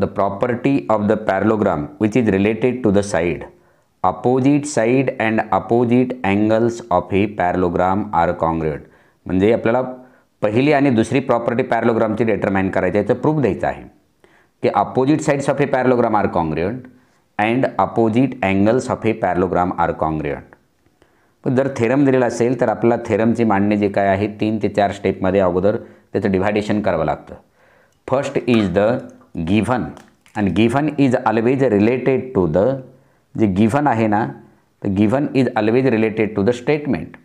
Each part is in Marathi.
the property of the parallelogram which is related to the side opposite side and opposite angles of a parallelogram are congruent म्हणजे आपल्याला पहिली आणि दुसरी प्रॉपर्टी पॅरलोग्रामची डिटरमाइन करायची आहे तर प्रूफ द्यायचं आहे की opposite sides of a parallelogram are congruent and opposite angles of a parallelogram are congruent पण जर थेरम दिलेला असेल तर आपल्याला थेरमची मांडणी जे काय आहे तीन ते चार स्टेपमध्ये अगोदर त्याचं डिव्हायडेशन करावं लागतं फर्स्ट इज द गिव्हन आणि given is always related to the जे गिव्हन आहे ना तर given is always related to the statement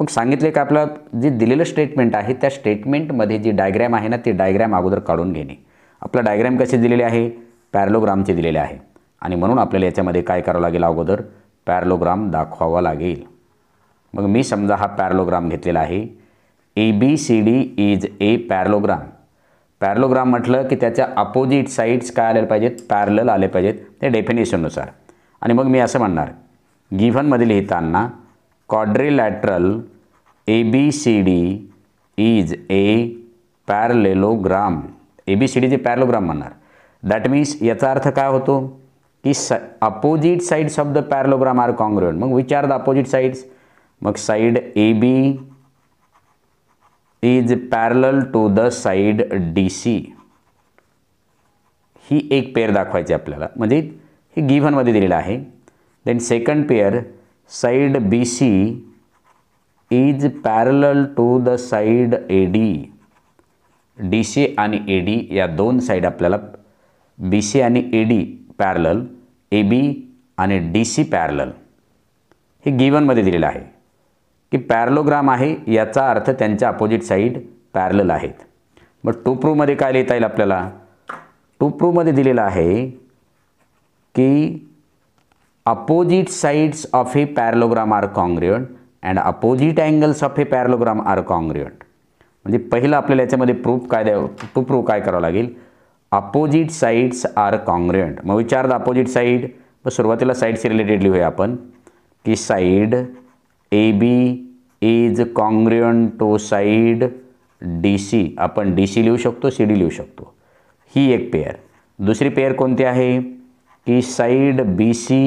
मग सांगितले की आपलं जे दिलेलं स्टेटमेंट आहे त्या स्टेटमेंटमध्ये जी डायग्रॅम आहे ना ती डायग्रॅम अगोदर काढून घेणे आपला डायग्रॅम कसे दिलेले आहे पॅरलोग्रामचे दिलेले आहे आणि म्हणून आपल्याला याच्यामध्ये काय करावं लागेल अगोदर पॅरलोग्राम दाखवावा लागेल मग मी समजा हा पॅरलोग्राम घेतलेला आहे A B C D is a parallelogram parallelogram म्हटलं की त्याच्या अपोजिट साईड्स काय आलेले पाहिजेत पॅरलल आले पाहिजेत ते डेफिनेशननुसार आणि मग मी असं म्हणणार गिव्हनमध्ये लिहिताना quadrilateral A B C D is a parallelogram A B C डीचे पॅरलोग्राम म्हणणार दॅट मीन्स याचा अर्थ काय होतो की स opposite sides of the parallelogram are congruent मग विचार द अपोजिट साईड्स मग side A B is parallel to the side D C ही एक पेअर दाखवायची आपल्याला म्हणजे हे गिव्हनमध्ये दिलेलं आहे then second pair side B C is parallel to the side A D D C आणि ए डी या दोन साईड आपल्याला बी सी आणि ए डी पॅरल ए बी आणि डी सी पॅरल हे गिव्हनमध्ये दिलेलं आहे की पॅरलोग्राम आहे याचा अर्थ त्यांच्या अपोजिट साईड पॅरल आहेत मग टोप्रूमध्ये काय लिहिता येईल आपल्याला टोप्रूमध्ये दिलेलं आहे की opposite sides of a parallelogram are congruent and opposite angles of a parallelogram are congruent म्हणजे पहिलं आपल्याला याच्यामध्ये प्रूफ काय द्यावं टू प्रूफ काय करावं लागेल अपोजिट साईड्स आर कॉन्ग्रियंट मग विचार द अपोजिट साईड मग सुरुवातीला साईड्स रिलेटेड लिहूया आपण की side A B is congruent to side D C आपण डी सी लिहू शकतो सी डी लिहू शकतो ही एक पेअर दुसरी पेअर कोणती आहे की side B C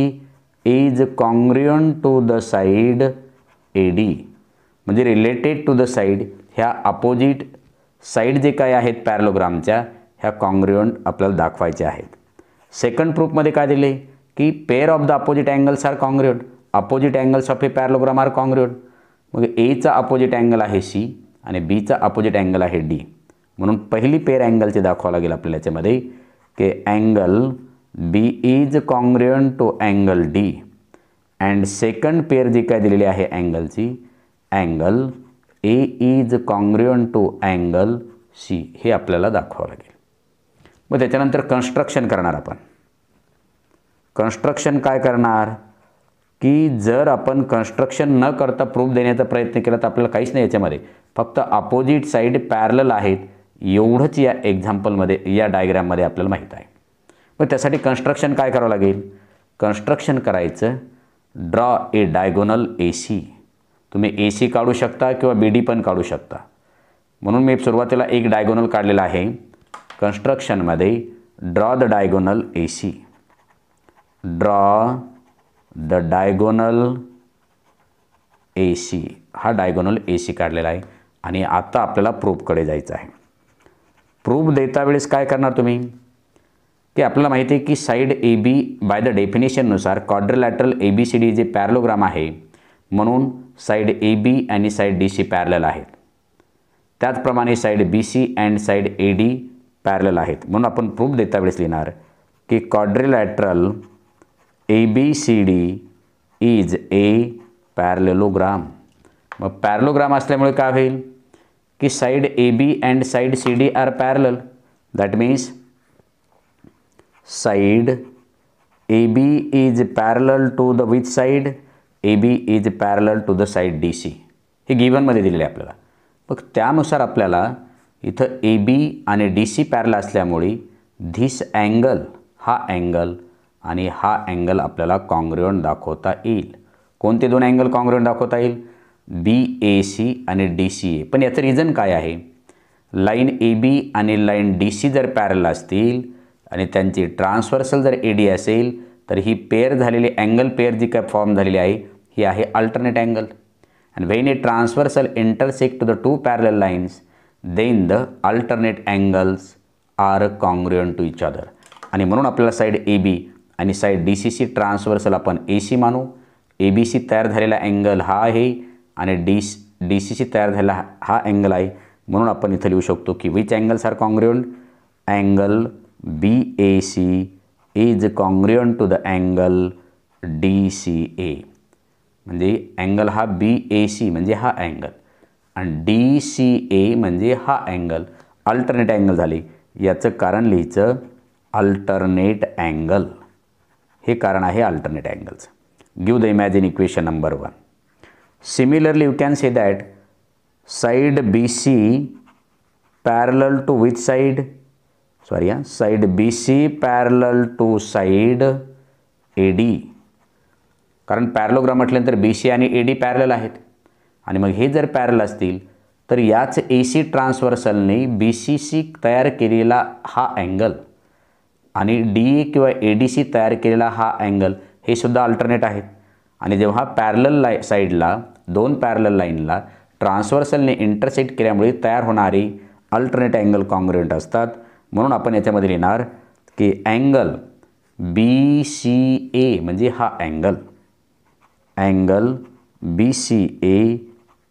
is congruent to the side A D म्हणजे रिलेटेड टू द साईड ह्या अपोजिट साईड जे काय आहेत पॅरलोग्रामच्या ह्या कॉन्ग्रियंट आपल्याला दाखवायच्या आहेत सेकंड प्रूफमध्ये काय दिले की pair of the opposite angles are congruent opposite angles of a parallelogram are मग एचा अपोजिट अँगल आहे सी आणि बीचा अपोजिट अँगल आहे डी म्हणून पहिली पेर अँगलचे दाखवावं लागेल आपल्याला याच्यामध्ये की angle B is congruent to angle D and second pair जी काय दिलेली आहे अँगलची angle A is congruent to angle C हे आपल्याला दाखवावं लागेल मग त्याच्यानंतर कन्स्ट्रक्शन करणार आपण कन्स्ट्रक्शन काय करणार की जर आपण कन्स्ट्रक्शन न करता प्रूफ देण्याचा प्रयत्न केला तर आपल्याला काहीच नाही याच्यामध्ये फक्त अपोजिट साईड पॅरल आहेत एवढंच या एक्झाम्पलमध्ये या डायग्राममध्ये आपल्याला माहीत आहे मग त्यासाठी कन्स्ट्रक्शन काय करावं लागेल कन्स्ट्रक्शन करायचं draw a diagonal A C तुम्ही ए सी काढू शकता किंवा बी डी पण काढू शकता म्हणून मी सुरुवातीला एक डायगोनल काढलेला आहे कन्स्ट्रक्शनमध्ये draw the diagonal A C draw the diagonal A C हा डायगोनल ए सी काढलेला आहे आणि आता आपल्याला प्रूफकडे जायचं आहे प्रूफ देता वेळेस काय करणार तुम्ही की आपल्याला माहिती आहे की side A B by the डेफिनेशननुसार quadrilateral A B C D जे पॅरलोग्राम आहे म्हणून साईड ए बी आणि साईड डी सी पॅरलल आहेत त्याचप्रमाणे side B C and side A D parallel आहेत म्हणून आपण प्रूफ देता वेळेस लिहिणार की quadrilateral A B C D is a parallelogram मग पॅरलोग्राम असल्यामुळे काय होईल की side A B and side C D are parallel that means side A B is parallel to the with side A B is parallel to the side D C हे गिवनमध्ये दिलेले आहे आपल्याला मग त्यानुसार आपल्याला इथं ए बी आणि डी सी पॅरल असल्यामुळे धिस अँगल हा अँगल आणि हा अँगल आपल्याला कॉंग्रेवन दाखवता येईल कोणते दोन अँगल कॉंग्रेवन दाखवता येईल बी ए सी आणि डी सी ए पण याचं रिझन काय आहे लाईन ए बी आणि लाईन डी सी जर पॅरल असतील आणि त्यांची ट्रान्सवर्सल जर ए डी असेल तर ही पेअर झालेली अँगल पेअर जी काय फॉर्म झालेली आहे ही आहे alternate angle and when a transversal intersect to the two parallel lines then the alternate angles are congruent to each other आणि म्हणून आपल्याला साईड ए बी आणि side D C C transversal आपण ए सी मानू ए बी सी तयार झालेला अँगल हा आहे आणि डी डी सी सी तयार झालेला हा अँगल आहे म्हणून आपण इथं लिहू शकतो की which angles are congruent angle B A C is congruent to the angle D C A म्हणजे अँगल हा बी ए सी म्हणजे हा अँगल आणि डी सी ए म्हणजे हा अँगल अल्टरनेट अँगल झाले याचं कारण लिहायचं अल्टरनेट अँगल हे कारण आहे alternate angles give the imagine equation number one similarly you can say that side B C parallel to with side sorry हां side B C parallel to side A D कारण पॅरलोग्राम म्हटल्यानंतर बी सी आणि ए डी पॅरल आहेत आणि मग हे जर पॅरल असतील तर याच ए सी ट्रान्सवर्सलने बी सी सी तयार केलेला हा अँगल आणि डी ए किंवा ए डी सी तयार केलेला हा अँगल हे सुद्धा अल्टरनेट आहेत आणि जेव्हा पॅरलल लाय साईडला दोन पॅरलल लाईनला ट्रान्सवर्सलने इंटरसेक्ट केल्यामुळे तयार होणारी अल्टरनेट अँगल कॉन्ग्रेंट असतात म्हणून आपण याच्यामध्ये लिहिणार की अँगल बी सी ए म्हणजे हा angle angle B C A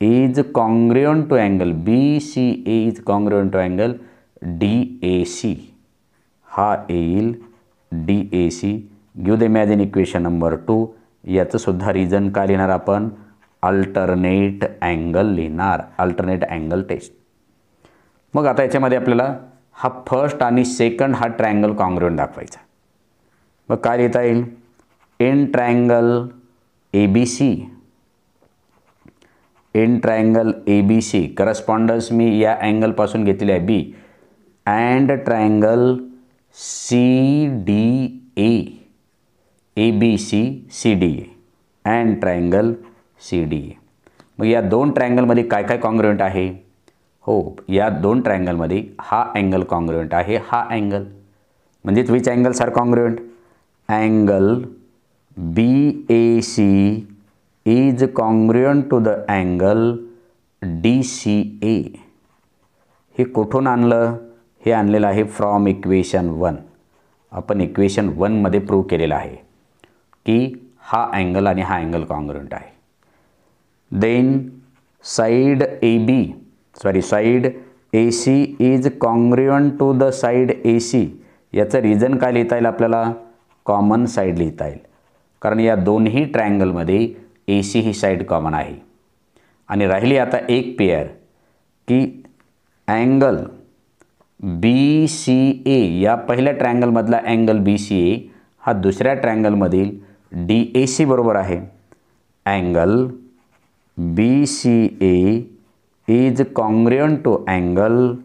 is congruent to angle B C A is congruent to angle D A C हा येईल D A C give the image in equation number two याचंसुद्धा रिझन काय लिहिणार आपण अल्टरनेट अँगल लिहिणार अल्टरनेट अँगल टेस्ट मग आता याच्यामध्ये आपल्याला हा फर्स्ट आणि सेकंड हा ट्रँगल कॉंग्रेन दाखवायचा मग काय लिहिता येईल in triangle A B C in triangle A B C correspondence मी या अँगलपासून घेतलेली आहे B and triangle C D A B C C D A and triangle C D A मग या दोन ट्रायंगलमध्ये काय काय कॉन्ग्रुएंट आहे हो या दोन ट्रायंगलमध्ये हा अँगल कॉन्ग्रुएंट आहे हा अँगल म्हणजेच which angles are congruent angle B A C is congruent to the angle D C A हे कुठून आणलं हे आणलेलं आहे फ्रॉम इक्वेशन वन आपण इक्वेशन वनमध्ये प्रूव्ह केलेलं आहे की हा अँगल आणि हा अँगल कॉन्ग्रंट आहे then side A B sorry side A C is congruent to the side A C याचं रिझन काय लिहिता येईल आपल्याला कॉमन साईड लिहिता येईल कारण या दोन्ही ट्रायंगलमध्ये ए सी ही साईड कॉमन आहे आणि राहिली आता एक पेअर की अँगल बी सी ए या पहिल्या ट्रँगलमधला अँगल बी सी ए हा दुसऱ्या ट्रँगलमधील डी ए सी बरोबर आहे angle B C A is congruent to angle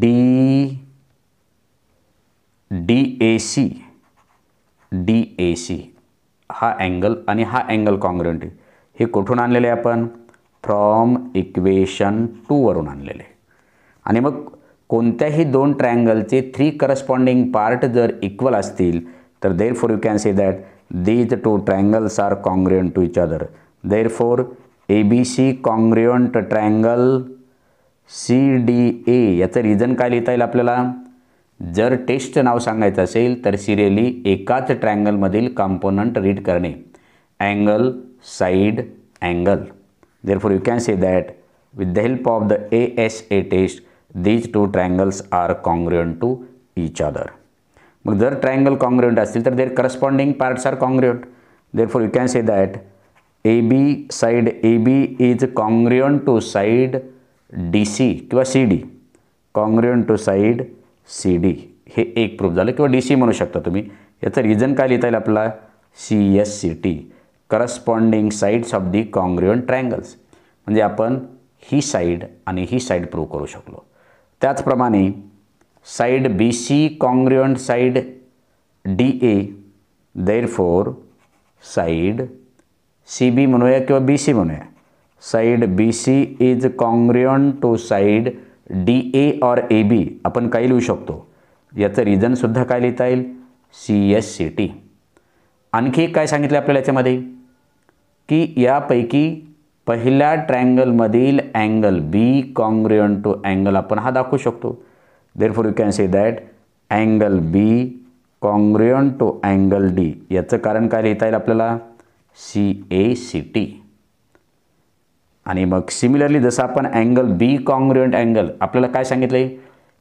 D D A C D A C हा अँगल आणि हा अँगल कॉन्ग्रियंट हे कुठून आणलेले आपण फ्रॉम इक्वेशन टूवरून आणलेले आणि मग कोणत्याही दोन ट्रायंगलचे थ्री करस्पॉन्डिंग पार्ट जर इक्वल असतील तर therefore you can say that these two triangles are congruent to each other therefore A B C congruent triangle C D A याचं रिझन काय लिहिता येईल आपल्याला जर टेस्टचं नाव सांगायचं असेल तर सिरियली एकाच ट्रायंगलमधील कॉम्पोनंट रीड करणे angle side angle therefore you can say that with the help of the A S A test these two triangles are congruent to each other मग जर ट्रायंगल कॉन्ग्रुएंट असतील तर their corresponding parts are congruent therefore you can say that A B side A B is congruent to side D C किंवा C D congruent to side C D हे एक प्रूफ झालं किंवा डी सी म्हणू शकता तुम्ही याचं रिझन काय लिहिता येईल आपला C S C T corresponding sides of the congruent triangles म्हणजे आपण ही साईड आणि ही साईड प्रूव्ह करू शकलो त्याचप्रमाणे side B C congruent side D A therefore side C B म्हणूया किंवा बी सी म्हणूया side B C is congruent to side D A or A B आपण काय लिहू शकतो याचं रिझनसुद्धा काय लिहिता येईल सी एस सी टी आणखी काय सांगितलं आपल्याला याच्यामध्ये की यापैकी पहिल्या ट्रँगलमधील angle B congruent to angle आपण हा दाखवू शकतो for you can say that angle B congruent to angle D याचं कारण काय लिहिता येईल आपल्याला सी ए सी टी आणि मग सिमिलरली जसं आपण अँगल बी कॉन्ग्रुएंट अँगल आपल्याला काय सांगितलं आहे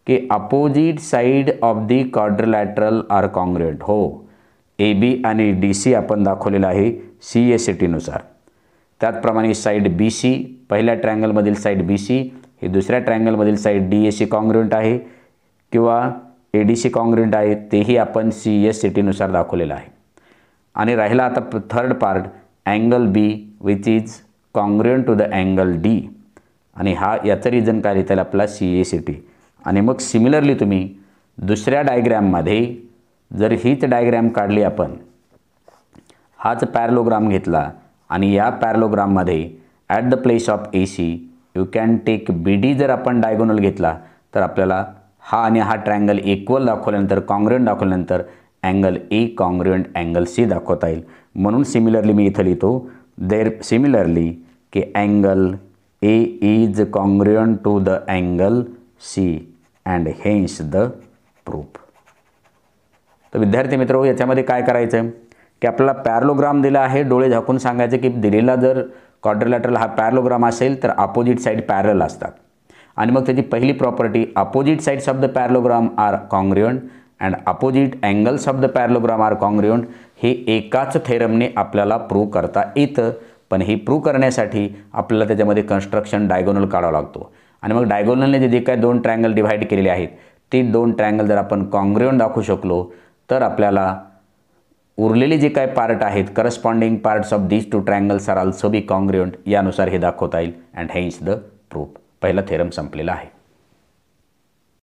की opposite side of the quadrilateral are congruent हो ए बी आणि डी सी आपण दाखवलेलं आहे सी ए सी टीनुसार त्याचप्रमाणे साईड बी सी पहिल्या ट्रँगलमधील साईड बी सी ही दुसऱ्या ट्रँगलमधील side D A C congruent आहे किंवा ए डी सी कॉन्ग्रुएंट आहे तेही आपण सी एस सी टीनुसार दाखवलेलं आहे आणि राहिला आता third part angle B which is congruent to the angle D आणि हा याचं रिझन काय लिहिता येईल आपला सी ए सी टी आणि मग सिमिलरली तुम्ही दुसऱ्या डायग्रॅममध्ये जर हीच डायग्रॅम काढली आपण हाच पॅरलोग्राम घेतला आणि या पॅरलोग्राममध्ये at the place of A C you can take B D जर आपण डायगोनल घेतला तर आपल्याला हा आणि हा ट्रँगल इक्वल दाखवल्यानंतर कॉन्ग्रेंट दाखवल्यानंतर angle A congruent angle C दाखवता येईल म्हणून सिमिलरली मी इथं लिहितो देर सिमिलरली की angle A is congruent to the angle C and hence the proof तर विद्यार्थी मित्र याच्यामध्ये काय करायचं आहे की आपल्याला पॅरलोग्राम दिला आहे डोळे झाकून सांगायचे की दिलेला जर क्वाड्रलॅटरल हा पॅरलोग्राम असेल तर अपोजिट साईड पॅरल असतात आणि मग त्याची पहिली property opposite sides of the parallelogram are congruent and opposite angles of the parallelogram are congruent हे एकाच थेरमने आपल्याला प्रूव्ह करता येतं पण हे प्रूव्ह करण्यासाठी आपल्याला त्याच्यामध्ये कन्स्ट्रक्शन डायगोनल काढावा लागतो आणि मग डायगोनलने जे जे काय दोन ट्रँगल डिव्हाइड केलेले आहेत ते दोन ट्रँगल जर आपण कॉंग्रियंट दाखवू शकलो तर आपल्याला उरलेले जे काय पार्ट आहेत corresponding parts of these two triangles are also be congruent यानुसार हे दाखवता येईल अँड इज द प्रूफ पहिला थेरम संपलेला आहे